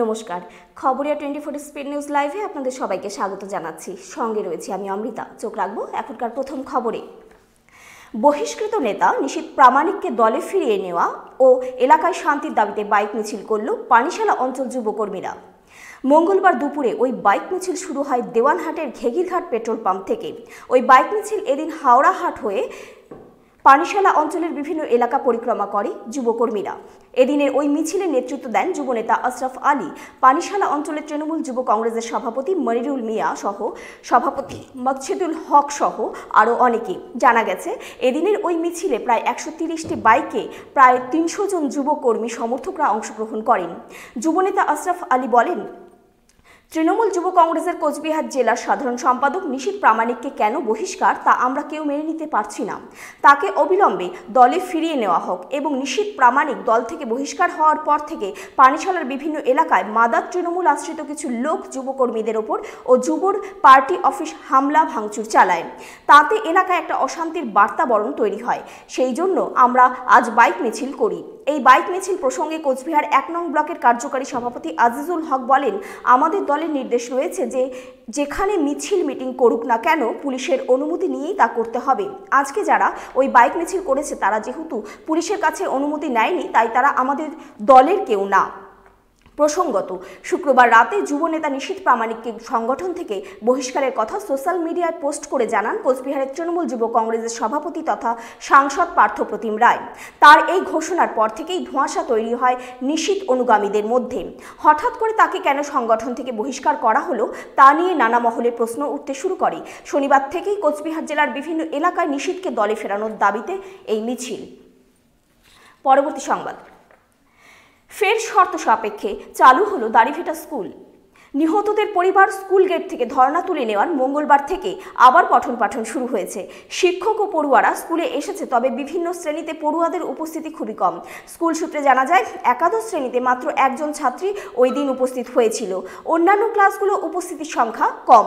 নমস্কার Khabriya twenty four speed news লাইভে আপনাদের সবাইকে স্বাগত জানাচ্ছি সঙ্গে রয়েছি আমি অমৃতা চোখ রাখবো এখনকার প্রথম খবরে বহিষ্কৃত নেতা নিশীত প্রামাণিককে দলে ফিরিয়ে নেওয়া ও এলাকায় শান্তির দাবিতে বাইক মিছিল করল পানিশালা অঞ্চল যুবকর্মীরা মঙ্গলবার দুপুরে ওই বাইক মিছিল শুরু হয় দেওয়ানহাটের ঘেগিরঘাট পেট্রোল পাম্প থেকে ওই বাইক মিছিল এদিন হাওড়াহাট হয়ে পানিশালা অঞ্চলের বিভিন্ন এলাকা পরিক্রমা করে যুবকর্মীরা এদিনের ওই মিছিলে নেতৃত্ব দেন যুবনেতা আশরাফ আলী পানিশালা অঞ্চলের তৃণমূল যুব কংগ্রেসের সভাপতি মনিরুল মিয়া সহ সভাপতি মকসিদুল হক সহ আরও অনেকে জানা গেছে এদিনের ওই মিছিলে প্রায় একশো তিরিশটি বাইকে প্রায় তিনশো জন যুবকর্মী সমর্থকরা অংশগ্রহণ করেন যুবনেতা আশরাফ আলী বলেন তৃণমূল যুব কংগ্রেসের কোচবিহার জেলার সাধারণ সম্পাদক নিশীত প্রামাণিককে কেন বহিষ্কার তা আমরা কেউ মেনে নিতে পারছি না তাকে অবিলম্বে দলে ফিরিয়ে নেওয়া হোক এবং নিশীত প্রামাণিক দল থেকে বহিষ্কার হওয়ার পর থেকে পানিশালার বিভিন্ন এলাকায় মাদার তৃণমূল আশ্রিত কিছু লোক যুবকর্মীদের ওপর ও যুবর পার্টি অফিস হামলা ভাঙচুর চালায় তাতে এলাকায় একটা অশান্তির বার্তা বরণ তৈরি হয় সেই জন্য আমরা আজ বাইক মিছিল করি এই বাইক মিছিল প্রসঙ্গে কোচবিহার এক নং ব্লকের কার্যকারী সভাপতি আজিজুল হক বলেন আমাদের দলের নির্দেশ রয়েছে যে যেখানে মিছিল মিটিং করুক না কেন পুলিশের অনুমতি নিয়েই তা করতে হবে আজকে যারা ওই বাইক মিছিল করেছে তারা যেহেতু পুলিশের কাছে অনুমতি নেয়নি তাই তারা আমাদের দলের কেউ না প্রসঙ্গত শুক্রবার রাতে যুবনেতা নিশীথ প্রামাণিককে সংগঠন থেকে বহিষ্কারের কথা সোশ্যাল মিডিয়ায় পোস্ট করে জানান কোচবিহারের তৃণমূল যুব কংগ্রেসের সভাপতি তথা সাংসদ পার্থপ্রতিম রায় তার এই ঘোষণার পর থেকেই ধোঁয়াশা তৈরি হয় নিশীথ অনুগামীদের মধ্যে হঠাৎ করে তাকে কেন সংগঠন থেকে বহিষ্কার করা হলো তা নিয়ে নানা মহলে প্রশ্ন উঠতে শুরু করে শনিবার থেকেই কোচবিহার জেলার বিভিন্ন এলাকায় নিশীতকে দলে ফেরানোর দাবিতে এই মিছিল পরবর্তী সংবাদ ফের শর্ত সাপেক্ষে চালু হলো দাড়িভেটা স্কুল নিহতদের পরিবার স্কুল গেট থেকে ধর্ণা তুলে নেওয়ার মঙ্গলবার থেকে আবার পঠন পাঠন শুরু হয়েছে শিক্ষক ও পড়ুয়ারা স্কুলে এসেছে তবে বিভিন্ন শ্রেণীতে পড়ুয়াদের উপস্থিতি খুবই কম স্কুল সূত্রে জানা যায় একাদশ শ্রেণীতে মাত্র একজন ছাত্রী ওই দিন উপস্থিত হয়েছিল অন্যান্য ক্লাসগুলো উপস্থিতির সংখ্যা কম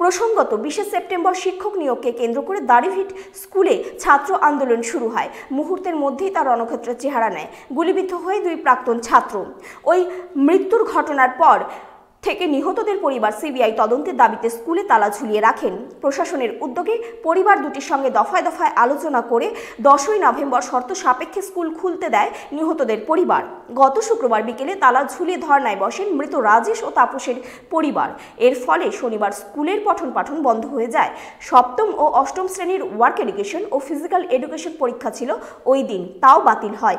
প্রসঙ্গত বিশে সেপ্টেম্বর শিক্ষক নিয়োগকে কেন্দ্র করে দাড়িভিট স্কুলে ছাত্র আন্দোলন শুরু হয় মুহূর্তের মধ্যেই তার রণক্ষেত্রের চেহারা নেয় গুলিবিদ্ধ হয়ে দুই প্রাক্তন ছাত্র ওই মৃত্যুর ঘটনার পর থেকে নিহতদের পরিবার সিবিআই তদন্তের দাবিতে স্কুলে তালা ঝুলিয়ে রাখেন প্রশাসনের উদ্যোগে পরিবার দুটির সঙ্গে দফায় দফায় আলোচনা করে দশই নভেম্বর শর্ত সাপেক্ষে স্কুল খুলতে দেয় নিহতদের পরিবার গত শুক্রবার বিকেলে তালা ঝুলিয়ে ধর্নায় বসেন মৃত রাজেশ ও তাপসের পরিবার এর ফলে শনিবার স্কুলের পঠন পাঠন বন্ধ হয়ে যায় সপ্তম ও অষ্টম শ্রেণীর ওয়ার্ক এডুকেশন ও ফিজিক্যাল এডুকেশন পরীক্ষা ছিল ওই দিন তাও বাতিল হয়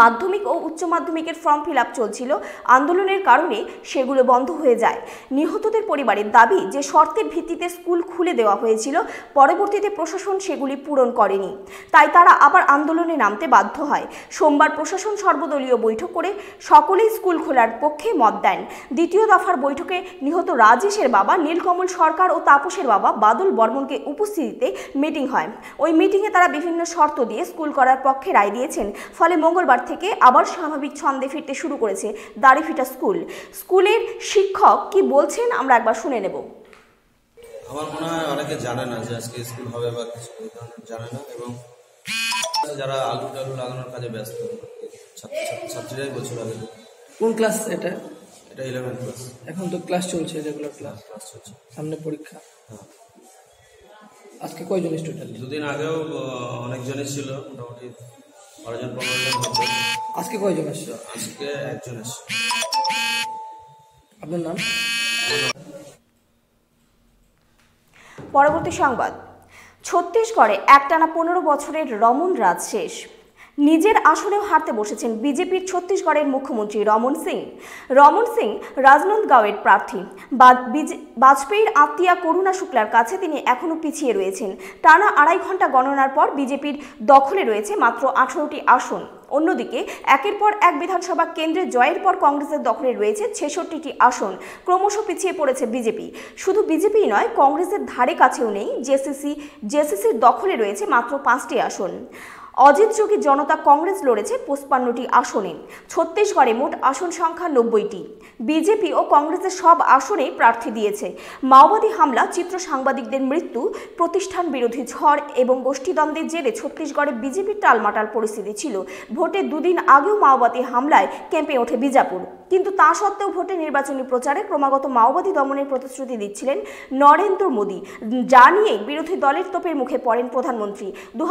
মাধ্যমিক ও উচ্চ মাধ্যমিকের ফর্ম ফিল চলছিল আন্দোলনের কারণে সেগুলো বন্ধ হয়ে যায় নিহতদের পরিবারের দাবি যে শর্তের ভিত্তিতে স্কুল খুলে দেওয়া হয়েছিল পরবর্তীতে প্রশাসন সেগুলি পূরণ করেনি তাই তারা আবার আন্দোলনে নামতে বাধ্য হয় সোমবার প্রশাসন সর্বদলীয় বৈঠক করে সকলেই স্কুল খোলার পক্ষে মত দেন দ্বিতীয় দফার বৈঠকে নিহত রাজেশের বাবা নীলকমল সরকার ও তাপসের বাবা বাদল বর্মনকে উপস্থিতিতে মিটিং হয় ওই মিটিংয়ে তারা বিভিন্ন শর্ত দিয়ে স্কুল করার পক্ষে রায় দিয়েছেন ফলে মঙ্গলবার শুক্রবার থেকে আবার স্বাভাবিক ছন্দে ফিরতে শুরু করেছে দাড়িফিটা স্কুল স্কুলের শিক্ষক কি বলছেন আমরা একবার শুনে নেব আমার মনে হয় অনেকে জানে না যে আজকে স্কুল হবে বা কিছু জানে না এবং যারা আলু টালু লাগানোর কাজে ব্যস্ত ছাত্রীরাই বলছিল কোন ক্লাস এটা এটা ইলেভেন ক্লাস এখন তো ক্লাস চলছে রেগুলার ক্লাস ক্লাস চলছে সামনে পরীক্ষা হ্যাঁ। আজকে কয়জন স্টুডেন্ট দুদিন আগেও অনেকজনই ছিল মোটামুটি আজকে কয়জন আজকে একজন আপনার নাম পরবর্তী সংবাদ ছত্তিশগড়ে একটানা পনেরো বছরের রমন রাজ শেষ নিজের আসনেও হারতে বসেছেন বিজেপির ছত্তিশগড়ের মুখ্যমন্ত্রী রমন সিং রমন সিং রাজনন্দগাঁওয়ের প্রার্থী বাজপেয়ীর আত্মীয়া করুণা শুক্লার কাছে তিনি এখনও পিছিয়ে রয়েছেন টানা আড়াই ঘন্টা গণনার পর বিজেপির দখলে রয়েছে মাত্র আঠারোটি আসন অন্যদিকে একের পর এক বিধানসভা কেন্দ্রে জয়ের পর কংগ্রেসের দখলে রয়েছে ছেষট্টিটি আসন ক্রমশ পিছিয়ে পড়েছে বিজেপি শুধু বিজেপি নয় কংগ্রেসের ধারে কাছেও নেই জেসিসি জেসিসির দখলে রয়েছে মাত্র পাঁচটি আসন অজিত যোগী জনতা কংগ্রেস লড়েছে পঁচপান্নটি আসনে ছত্তিশগড়ে মোট আসন সংখ্যা নব্বইটি বিজেপি ও কংগ্রেসের সব আসনেই প্রার্থী দিয়েছে মাওবাদী হামলা চিত্র সাংবাদিকদের মৃত্যু প্রতিষ্ঠান বিরোধী ঝড় এবং গোষ্ঠীদ্বন্দ্বের জেরে ছত্তিশগড়ে বিজেপির টালমাটাল পরিস্থিতি ছিল ভোটের দুদিন আগেও মাওবাদী হামলায় ক্যাম্পে ওঠে বিজাপুর কিন্তু তা সত্ত্বেও ভোটে নির্বাচনী প্রচারে ক্রমাগত মাওবাদী দমনের প্রতিশ্রুতি দিচ্ছিলেন নরেন্দ্র মোদী যা নিয়ে বিরোধী দলের তোপের মুখে পড়েন প্রধানমন্ত্রী দু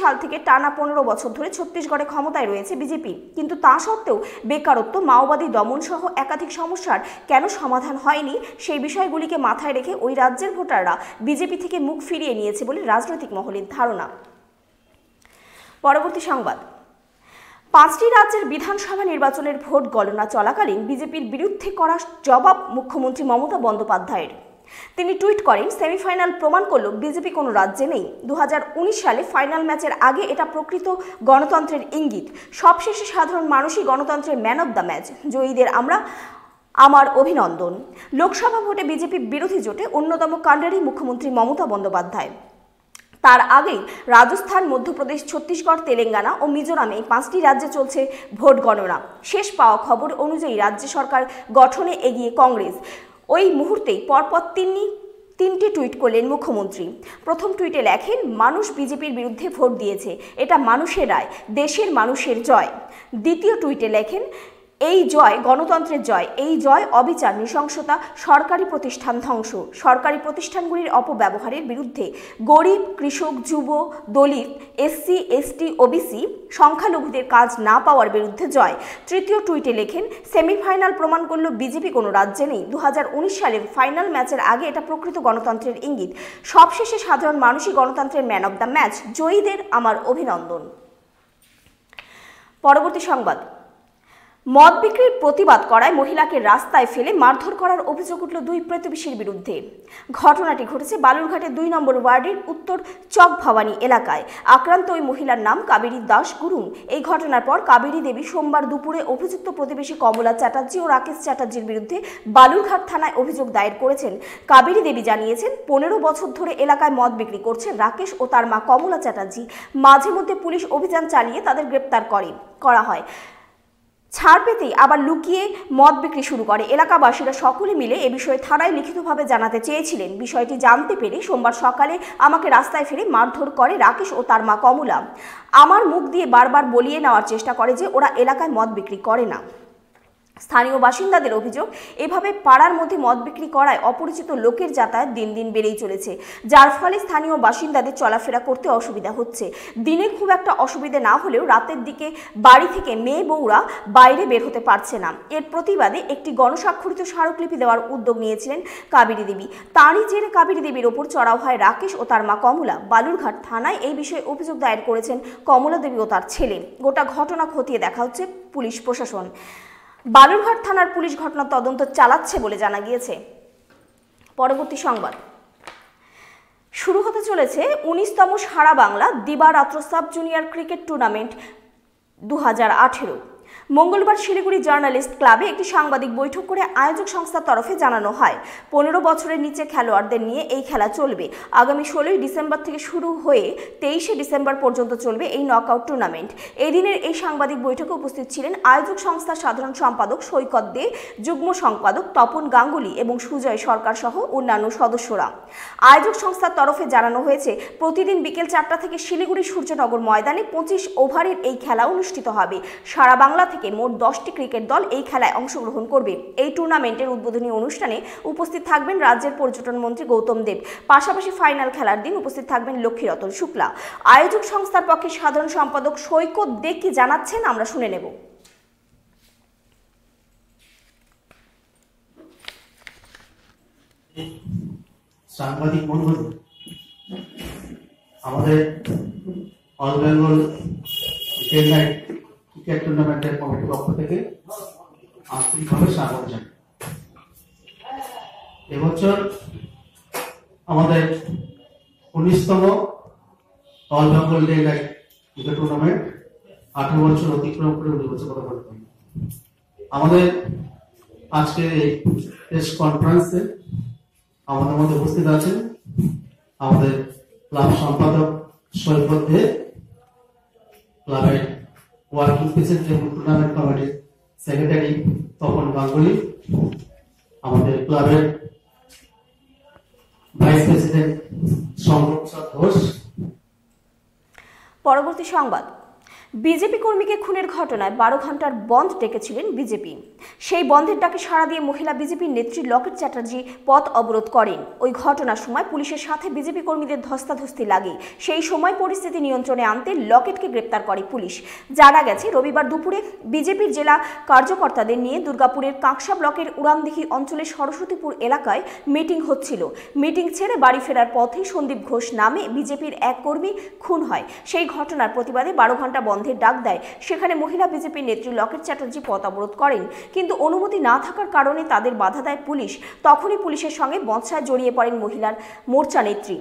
সাল থেকে টানা পনেরো বছর ধরে ছত্তিশগড়ে ক্ষমতায় রয়েছে বিজেপি কিন্তু তা সত্ত্বেও বেকারত্ব মাওবাদী দমন সহ একাধিক সমস্যার কেন সমাধান হয়নি সেই বিষয়গুলিকে মাথায় রেখে ওই রাজ্যের ভোটাররা বিজেপি থেকে মুখ ফিরিয়ে নিয়েছে বলে রাজনৈতিক মহলের ধারণা পরবর্তী সংবাদ পাঁচটি রাজ্যের বিধানসভা নির্বাচনের ভোট গণনা চলাকালীন বিজেপির বিরুদ্ধে করা জবাব মুখ্যমন্ত্রী মমতা বন্দ্যোপাধ্যায়ের তিনি টুইট করেন সেমিফাইনাল প্রমাণ করল বিজেপি কোনো রাজ্যে নেই দু সালে ফাইনাল ম্যাচের আগে এটা প্রকৃত গণতন্ত্রের ইঙ্গিত সবশেষে সাধারণ মানুষই গণতন্ত্রের ম্যান অব দ্য ম্যাচ জয়ীদের আমরা আমার অভিনন্দন লোকসভা ভোটে বিজেপি বিরোধী জোটে অন্যতম কাণ্ডারি মুখ্যমন্ত্রী মমতা বন্দ্যোপাধ্যায় তার আগেই রাজস্থান মধ্যপ্রদেশ ছত্তিশগড় তেলেঙ্গানা ও মিজোরামে এই পাঁচটি রাজ্যে চলছে ভোট গণনা শেষ পাওয়া খবর অনুযায়ী রাজ্য সরকার গঠনে এগিয়ে কংগ্রেস ওই মুহূর্তেই পরপর তিনি তিনটি টুইট করলেন মুখ্যমন্ত্রী প্রথম টুইটে লেখেন মানুষ বিজেপির বিরুদ্ধে ভোট দিয়েছে এটা মানুষের রায় দেশের মানুষের জয় দ্বিতীয় টুইটে লেখেন এই জয় গণতন্ত্রের জয় এই জয় অবিচার নৃশংসতা সরকারি প্রতিষ্ঠান ধ্বংস সরকারি প্রতিষ্ঠানগুলির অপব্যবহারের বিরুদ্ধে গরিব কৃষক যুব দলিত এসসি এসটি ওবিসি সংখ্যালঘুদের কাজ না পাওয়ার বিরুদ্ধে জয় তৃতীয় টুইটে লেখেন সেমিফাইনাল প্রমাণ করল বিজেপি কোনো রাজ্যে নেই দু সালের ফাইনাল ম্যাচের আগে এটা প্রকৃত গণতন্ত্রের ইঙ্গিত সবশেষে সাধারণ মানুষই গণতন্ত্রের ম্যান অব দ্য ম্যাচ জয়ীদের আমার অভিনন্দন পরবর্তী সংবাদ মদ বিক্রির প্রতিবাদ করায় মহিলাকে রাস্তায় ফেলে মারধর করার অভিযোগ উঠল দুই প্রতিবেশীর বিরুদ্ধে ঘটনাটি ঘটেছে বালুরঘাটের দুই নম্বর ওয়ার্ডের উত্তর চক ভবানী এলাকায় আক্রান্ত ওই মহিলার নাম কাবেরী দাস গুরুং এই ঘটনার পর কাবেরী দেবী সোমবার দুপুরে অভিযুক্ত প্রতিবেশী কমলা চ্যাটার্জি ও রাকেশ চ্যাটার্জির বিরুদ্ধে বালুরঘাট থানায় অভিযোগ দায়ের করেছেন কাবেরী দেবী জানিয়েছেন পনেরো বছর ধরে এলাকায় মদ বিক্রি করছেন রাকেশ ও তার মা কমলা চ্যাটার্জি মাঝে মধ্যে পুলিশ অভিযান চালিয়ে তাদের গ্রেপ্তার করে করা হয় ছাড় পেতেই আবার লুকিয়ে মদ বিক্রি শুরু করে এলাকাবাসীরা সকলে মিলে এ বিষয়ে থানায় লিখিতভাবে জানাতে চেয়েছিলেন বিষয়টি জানতে পেরে সোমবার সকালে আমাকে রাস্তায় ফেলে মারধর করে রাকেশ ও তার মা কমলা আমার মুখ দিয়ে বারবার বলিয়ে নেওয়ার চেষ্টা করে যে ওরা এলাকায় মদ বিক্রি করে না স্থানীয় বাসিন্দাদের অভিযোগ এভাবে পাড়ার মধ্যে মদ বিক্রি করায় অপরিচিত লোকের যাতায়াত দিন দিন বেড়েই চলেছে যার ফলে স্থানীয় বাসিন্দাদের চলাফেরা করতে অসুবিধা হচ্ছে দিনে খুব একটা অসুবিধে না হলেও রাতের দিকে বাড়ি থেকে মেয়ে বউরা বাইরে বের হতে পারছে না এর প্রতিবাদে একটি গণস্বাক্ষরিত স্মারকলিপি দেওয়ার উদ্যোগ নিয়েছিলেন কাবেরী দেবী তারই জেরে কাবেরী দেবীর ওপর চড়াও হয় রাকেশ ও তার মা কমলা বালুরঘাট থানায় এই বিষয়ে অভিযোগ দায়ের করেছেন কমলা দেবী ও তার ছেলে গোটা ঘটনা খতিয়ে দেখা হচ্ছে পুলিশ প্রশাসন বালুরঘাট থানার পুলিশ ঘটনার তদন্ত চালাচ্ছে বলে জানা গিয়েছে পরবর্তী সংবাদ শুরু হতে চলেছে উনিশতম সারা বাংলা দিবারাত্র সাব জুনিয়র ক্রিকেট টুর্নামেন্ট দু হাজার আঠেরো মঙ্গলবার শিলিগুড়ি জার্নালিস্ট ক্লাবে একটি সাংবাদিক বৈঠক করে আয়োজক সংস্থার তরফে জানানো হয় পনেরো বছরের নিচে খেলোয়াড়দের নিয়ে এই খেলা চলবে আগামী ষোলোই ডিসেম্বর থেকে শুরু হয়ে তেইশে ডিসেম্বর পর্যন্ত চলবে এই নকআউট টুর্নামেন্ট এদিনের এই সাংবাদিক বৈঠকে উপস্থিত ছিলেন আয়োজক সংস্থার সাধারণ সম্পাদক সৈকত দে যুগ্ম সম্পাদক তপন গাঙ্গুলি এবং সুজয় সরকার সহ অন্যান্য সদস্যরা আয়োজক সংস্থার তরফে জানানো হয়েছে প্রতিদিন বিকেল চারটা থেকে শিলিগুড়ি সূর্যনগর ময়দানে পঁচিশ ওভারের এই খেলা অনুষ্ঠিত হবে সারা বাংলা থেকে থেকে মোট দশটি ক্রিকেট দল এই খেলায় অংশগ্রহণ করবে এই টুর্নামেন্টের উদ্বোধনী অনুষ্ঠানে উপস্থিত থাকবেন রাজ্যের পর্যটন মন্ত্রী গৌতম দেব পাশাপাশি ফাইনাল খেলার দিন উপস্থিত থাকবেন লক্ষ্মীরতন শুক্লা আয়োজক সংস্থার পক্ষে সাধারণ সম্পাদক সৈকত দে কি জানাচ্ছেন আমরা শুনে নেব সাংবাদিক মন্ডল আমাদের অল বেঙ্গল ক্রিকেট ক্রিকেট টুর্নামেন্টের কমিটির পক্ষ থেকে আন্তরিকভাবে স্বাগত জানাই এবছর আমাদের উনিশতম all Bengal day light cricket tournament আঠারো বছর অতিক্রম করে উনিশ বছর কথা আমাদের আজকে এই প্রেস কনফারেন্সে আমাদের মধ্যে উপস্থিত আছেন আমাদের ক্লাব সম্পাদক সৈকত দে ক্লাবের ওয়ার্কিং প্রেসিডেন্ট টুর্নামেন্ট কমিটির সেক্রেটারি তপন গাঙ্গুলি আমাদের ক্লাবের ভাইস প্রেসিডেন্ট ঘোষ পরবর্তী সংবাদ বিজেপি কর্মীকে খুনের ঘটনায় বারো ঘন্টার বন্ধ ডেকেছিলেন বিজেপি সেই বন্ধের ডাকে সাড়া দিয়ে মহিলা বিজেপির নেত্রী লকেট চ্যাটার্জি পথ অবরোধ করেন ওই ঘটনার সময় পুলিশের সাথে বিজেপি কর্মীদের ধস্তাধস্তি লাগে সেই সময় পরিস্থিতি নিয়ন্ত্রণে আনতে লকেটকে গ্রেপ্তার করে পুলিশ জানা গেছে রবিবার দুপুরে বিজেপির জেলা কার্যকর্তাদের নিয়ে দুর্গাপুরের কাঁকসা ব্লকের উড়ানদিঘি অঞ্চলের সরস্বতীপুর এলাকায় মিটিং হচ্ছিল মিটিং ছেড়ে বাড়ি ফেরার পথে সন্দীপ ঘোষ নামে বিজেপির এক কর্মী খুন হয় সেই ঘটনার প্রতিবাদে বারো ঘন্টা বন্ধ বন্ধের ডাক দেয় সেখানে মহিলা বিজেপির নেত্রী লকেট চ্যাটার্জি পথ অবরোধ করেন কিন্তু অনুমতি না থাকার কারণে তাদের বাধা দেয় পুলিশ তখনই পুলিশের সঙ্গে বঞ্চায় জড়িয়ে পড়েন মহিলার মোর্চা নেত্রী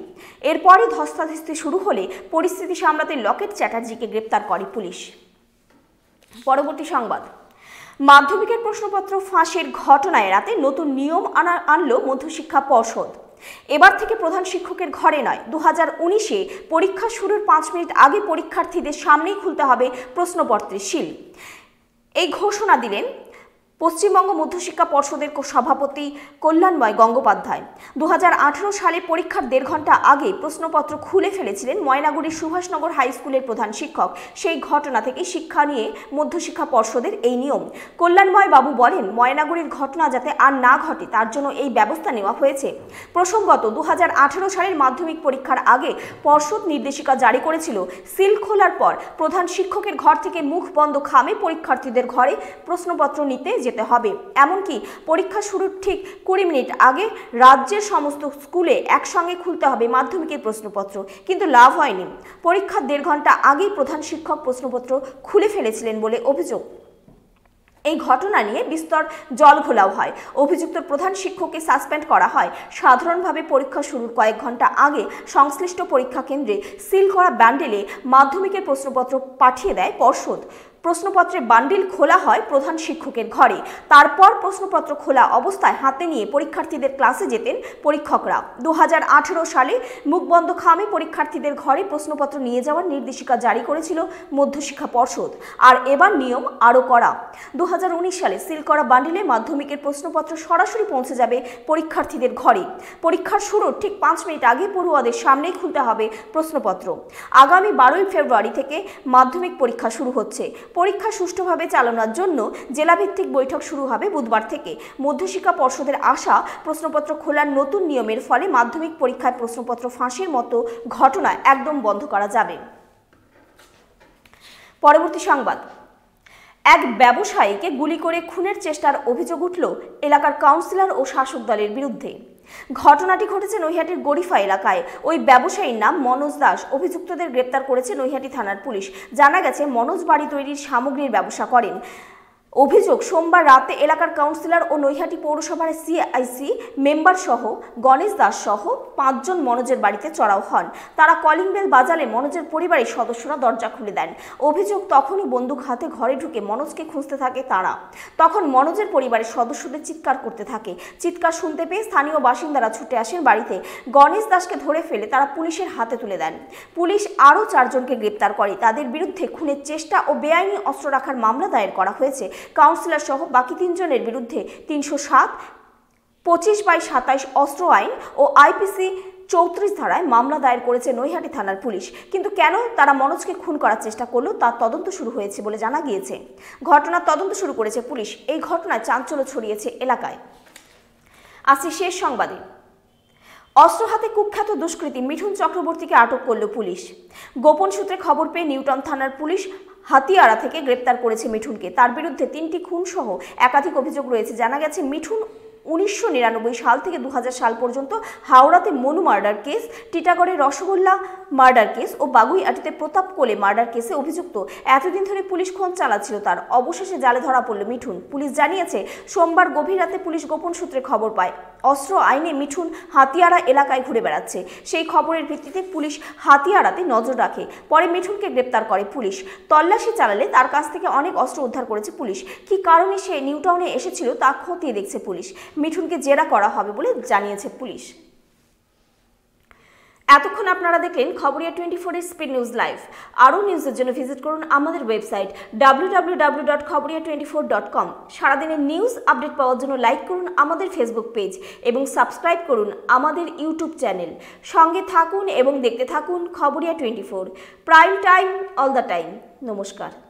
এরপরই ধস্তাধস্তি শুরু হলে পরিস্থিতি সামলাতে লকেট চ্যাটার্জিকে গ্রেপ্তার করে পুলিশ পরবর্তী সংবাদ মাধ্যমিকের প্রশ্নপত্র ফাঁসের ঘটনায় রাতে নতুন নিয়ম আনা আনল মধ্যশিক্ষা পর্ষদ এবার থেকে প্রধান শিক্ষকের ঘরে নয় দু হাজার উনিশে পরীক্ষা শুরুর পাঁচ মিনিট আগে পরীক্ষার্থীদের সামনেই খুলতে হবে প্রশ্নপত্রের শিল এই ঘোষণা দিলেন পশ্চিমবঙ্গ মধ্যশিক্ষা পর্ষদের সভাপতি কল্যাণময় গঙ্গোপাধ্যায় দু সালে পরীক্ষার দেড় ঘন্টা আগে প্রশ্নপত্র খুলে ফেলেছিলেন ময়নাগুড়ির সুভাষনগর হাই স্কুলের প্রধান শিক্ষক সেই ঘটনা থেকে শিক্ষা নিয়ে মধ্যশিক্ষা পর্ষদের এই নিয়ম কল্যাণময় বাবু বলেন ময়নাগুড়ির ঘটনা যাতে আর না ঘটে তার জন্য এই ব্যবস্থা নেওয়া হয়েছে প্রসঙ্গত দু সালের মাধ্যমিক পরীক্ষার আগে পর্ষদ নির্দেশিকা জারি করেছিল সিল খোলার পর প্রধান শিক্ষকের ঘর থেকে মুখ বন্ধ খামে পরীক্ষার্থীদের ঘরে প্রশ্নপত্র নিতে যেতে হবে এমনকি পরীক্ষা শুরুর ঠিক কুড়ি মিনিট আগে রাজ্যের সমস্ত স্কুলে একসঙ্গে খুলতে হবে মাধ্যমিকের প্রশ্নপত্র কিন্তু লাভ হয়নি পরীক্ষার দেড় ঘন্টা আগেই প্রধান শিক্ষক প্রশ্নপত্র খুলে ফেলেছিলেন বলে অভিযোগ এই ঘটনা নিয়ে বিস্তর জল ঘোলাও হয় অভিযুক্ত প্রধান শিক্ষককে সাসপেন্ড করা হয় সাধারণভাবে পরীক্ষা শুরুর কয়েক ঘন্টা আগে সংশ্লিষ্ট পরীক্ষা কেন্দ্রে সিল করা ব্যান্ডেলে মাধ্যমিকের প্রশ্নপত্র পাঠিয়ে দেয় পর্ষদ প্রশ্নপত্রে বান্ডিল খোলা হয় প্রধান শিক্ষকের ঘরে তারপর প্রশ্নপত্র খোলা অবস্থায় হাতে নিয়ে পরীক্ষার্থীদের ক্লাসে যেতেন পরীক্ষকরা দু সালে মুখবন্ধ খামে পরীক্ষার্থীদের ঘরে প্রশ্নপত্র নিয়ে যাওয়ার নির্দেশিকা জারি করেছিল মধ্যশিক্ষা পর্ষদ আর এবার নিয়ম আরও করা দু সালে সিল করা বান্ডিলে মাধ্যমিকের প্রশ্নপত্র সরাসরি পৌঁছে যাবে পরীক্ষার্থীদের ঘরে পরীক্ষার শুরুর ঠিক পাঁচ মিনিট আগে পড়ুয়াদের সামনেই খুলতে হবে প্রশ্নপত্র আগামী বারোই ফেব্রুয়ারি থেকে মাধ্যমিক পরীক্ষা শুরু হচ্ছে পরীক্ষা সুষ্ঠুভাবে চালানোর জন্য জেলাভিত্তিক বৈঠক শুরু হবে বুধবার থেকে মধ্যশিক্ষা পর্ষদের আশা প্রশ্নপত্র খোলার নতুন নিয়মের ফলে মাধ্যমিক পরীক্ষায় প্রশ্নপত্র ফাঁসির মতো ঘটনা একদম বন্ধ করা যাবে পরবর্তী সংবাদ এক ব্যবসায়ীকে গুলি করে খুনের চেষ্টার অভিযোগ উঠল এলাকার কাউন্সিলর ও শাসক দলের বিরুদ্ধে ঘটনাটি ঘটেছে নৈহাটির গরিফা এলাকায় ওই ব্যবসায়ীর নাম মনোজ দাস অভিযুক্তদের গ্রেপ্তার করেছে নৈহাটি থানার পুলিশ জানা গেছে মনোজ বাড়ি তৈরির সামগ্রীর ব্যবসা করেন অভিযোগ সোমবার রাতে এলাকার কাউন্সিলর ও নৈহাটি পৌরসভার সিআইসি মেম্বার সহ গণেশ দাস সহ পাঁচজন মনোজের বাড়িতে চড়াও হন তারা কলিং বেল বাজালে মনোজের পরিবারের সদস্যরা দরজা খুলে দেন অভিযোগ তখনই বন্দুক হাতে ঘরে ঢুকে মনোজকে খুঁজতে থাকে তারা তখন মনোজের পরিবারের সদস্যদের চিৎকার করতে থাকে চিৎকার শুনতে পেয়ে স্থানীয় বাসিন্দারা ছুটে আসেন বাড়িতে গণেশ দাসকে ধরে ফেলে তারা পুলিশের হাতে তুলে দেন পুলিশ আরও চারজনকে গ্রেপ্তার করে তাদের বিরুদ্ধে খুনের চেষ্টা ও বেআইনি অস্ত্র রাখার মামলা দায়ের করা হয়েছে কাউন্সিলর সহ বাকি তিনজনের বিরুদ্ধে তিনশো সাত পঁচিশ বাই সাতাইশ অস্ত্র আইন ও আইপিসি চৌত্রিশ ধারায় মামলা দায়ের করেছে নৈহাটি থানার পুলিশ কিন্তু কেন তারা মনোজকে খুন করার চেষ্টা করলো তার তদন্ত শুরু হয়েছে বলে জানা গিয়েছে ঘটনার তদন্ত শুরু করেছে পুলিশ এই ঘটনায় চাঞ্চল্য ছড়িয়েছে এলাকায় আসি শেষ সংবাদে অস্ত্র হাতে কুখ্যাত দুষ্কৃতী মিঠুন চক্রবর্তীকে আটক করল পুলিশ গোপন সূত্রে খবর পেয়ে নিউটন থানার পুলিশ হাতিয়ারা থেকে গ্রেপ্তার করেছে মিঠুনকে তার বিরুদ্ধে তিনটি খুনসহ একাধিক অভিযোগ রয়েছে জানা গেছে মিঠুন উনিশশো সাল থেকে দু সাল পর্যন্ত হাওড়াতে মনু মার্ডার কেস টিটাগড়ে রসগোল্লা মার্ডার কেস ও বাগুইআটিতে প্রতাপ কোলে মার্ডার কেসে অভিযুক্ত এতদিন ধরে পুলিশ খোঁজ চালাচ্ছিল তার অবশেষে জালে ধরা পড়ল মিঠুন পুলিশ জানিয়েছে সোমবার গভীর রাতে পুলিশ গোপন সূত্রে খবর পায় অস্ত্র আইনে মিঠুন হাতিয়ারা এলাকায় ঘুরে বেড়াচ্ছে সেই খবরের ভিত্তিতে পুলিশ হাতিয়ারাতে নজর রাখে পরে মিঠুনকে গ্রেপ্তার করে পুলিশ তল্লাশি চালালে তার কাছ থেকে অনেক অস্ত্র উদ্ধার করেছে পুলিশ কি কারণে সে নিউটাউনে এসেছিল তা খতিয়ে দেখছে পুলিশ মিঠুনকে জেরা করা হবে বলে জানিয়েছে পুলিশ এতক্ষণ আপনারা দেখলেন খবরিয়া টোয়েন্টি ফোরের স্পিড নিউজ লাইভ আরও নিউজের জন্য ভিজিট করুন আমাদের website W W dot Khabriya twenty four dot com সারাদিনের নিউজ আপডেট পাওয়ার জন্য লাইক করুন আমাদের ফেসবুক পেজ এবং সাবস্ক্রাইব করুন আমাদের ইউটিউব চ্যানেল সঙ্গে থাকুন এবং দেখতে থাকুন Khabriya twenty four prime time all the time নমস্কার